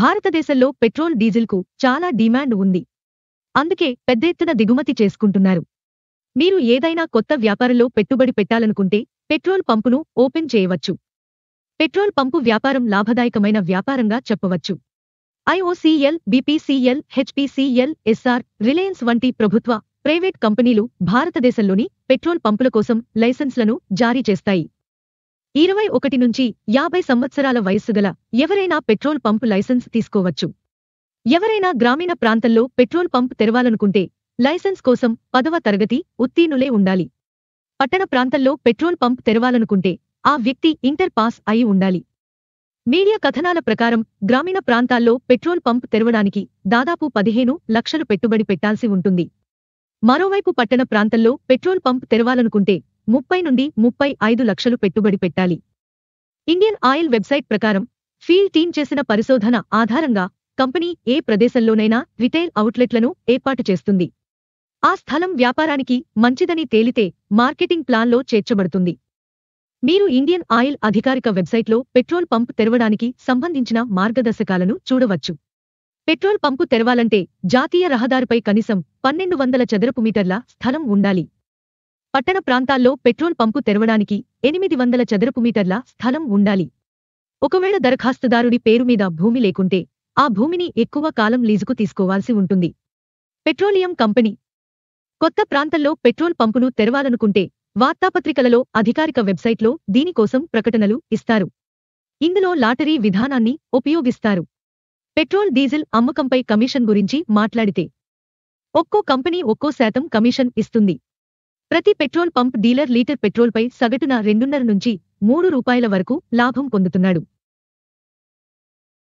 భారతదేశంలో పెట్రోల్ డీజిల్కు చాలా డిమాండ్ ఉంది అందుకే పెద్ద ఎత్తున దిగుమతి చేసుకుంటున్నారు మీరు ఏదైనా కొత్త వ్యాపారంలో పెట్టుబడి పెట్టాలనుకుంటే పెట్రోల్ పంపును ఓపెన్ చేయవచ్చు పెట్రోల్ పంపు వ్యాపారం లాభదాయకమైన వ్యాపారంగా చెప్పవచ్చు IOCL BPCL HPCL Essar Reliance వంటి ప్రభుత్వ ప్రైవేట్ కంపెనీలు భారతదేశంలోని పెట్రోల్ పంపుల కోసం లైసెన్స్లను జారీ చేస్తాయి ఇరవై ఒకటి నుంచి యాభై సంవత్సరాల వయస్సుగల ఎవరైనా పెట్రోల్ పంప్ లైసెన్స్ తీసుకోవచ్చు ఎవరైనా గ్రామీణ ప్రాంతంలో పెట్రోల్ పంప్ తెరవాలనుకుంటే లైసెన్స్ కోసం పదవ తరగతి ఉత్తీర్ణులే ఉండాలి పట్టణ ప్రాంతంలో పెట్రోల్ పంప్ తెరవాలనుకుంటే ఆ వ్యక్తి ఇంటర్ పాస్ అయి ఉండాలి మీడియా కథనాల ప్రకారం గ్రామీణ ప్రాంతాల్లో పెట్రోల్ పంప్ తెరవడానికి దాదాపు పదిహేను లక్షలు పెట్టుబడి పెట్టాల్సి ఉంటుంది మరోవైపు పట్టణ ప్రాంతంలో పెట్రోల్ పంప్ తెరవాలనుకుంటే ముప్పై నుండి ముప్పై ఐదు లక్షలు పెట్టుబడి పెట్టాలి ఇండియన్ ఆయిల్ వెబ్సైట్ ప్రకారం ఫీల్డ్ టీం చేసిన పరిశోధన ఆధారంగా కంపెనీ ఏ ప్రదేశంలోనైనా రిటైల్ అవుట్లెట్లను ఏర్పాటు చేస్తుంది ఆ స్థలం వ్యాపారానికి మంచిదని తేలితే మార్కెటింగ్ ప్లాన్లో చేర్చబడుతుంది మీరు ఇండియన్ ఆయిల్ అధికారిక వెబ్సైట్లో పెట్రోల్ పంప్ తెరవడానికి సంబంధించిన మార్గదర్శకాలను చూడవచ్చు పెట్రోల్ పంపు తెరవాలంటే జాతీయ రహదారిపై కనీసం పన్నెండు వందల చదరపు మీటర్ల స్థలం ఉండాలి పట్టణ ప్రాంతాల్లో పెట్రోల్ పంపు తెరవడానికి ఎనిమిది వందల చదరపు మీటర్ల స్థలం ఉండాలి ఒకవేళ దరఖాస్తుదారుడి పేరు మీద భూమి లేకుంటే ఆ భూమిని ఎక్కువ కాలం లీజుకు తీసుకోవాల్సి ఉంటుంది పెట్రోలియం కంపెనీ కొత్త ప్రాంతంలో పెట్రోల్ పంపును తెరవాలనుకుంటే వార్తాపత్రికలలో అధికారిక వెబ్సైట్లో దీనికోసం ప్రకటనలు ఇస్తారు ఇందులో లాటరీ విధానాన్ని ఉపయోగిస్తారు పెట్రోల్ డీజిల్ అమ్మకంపై కమిషన్ గురించి మాట్లాడితే ఒక్కో కంపెనీ ఒక్కో శాతం కమిషన్ ఇస్తుంది ప్రతి పెట్రోల్ పంప్ డీలర్ లీటర్ పెట్రోల్పై సగటున రెండున్నర నుంచి మూడు రూపాయల వరకు లాభం పొందుతున్నాడు